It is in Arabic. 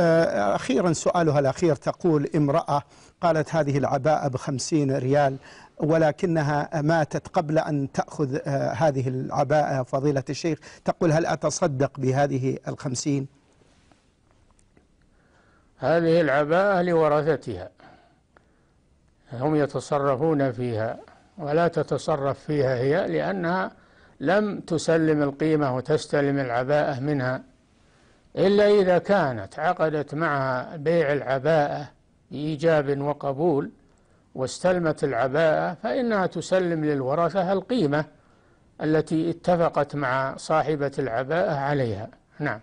آه، أخيرا سؤالها الأخير تقول امرأة قالت هذه العباءة بخمسين ريال ولكنها ماتت قبل أن تأخذ آه، هذه العباءة فضيلة الشيخ تقول هل أتصدق بهذه الخمسين هذه العباءة لورثتها هم يتصرفون فيها ولا تتصرف فيها هي لأنها لم تسلم القيمة وتستلم العباءة منها إلا إذا كانت عقدت معها بيع العباءة بإيجاب وقبول واستلمت العباءة فإنها تسلم للورثة القيمة التي اتفقت مع صاحبة العباءة عليها نعم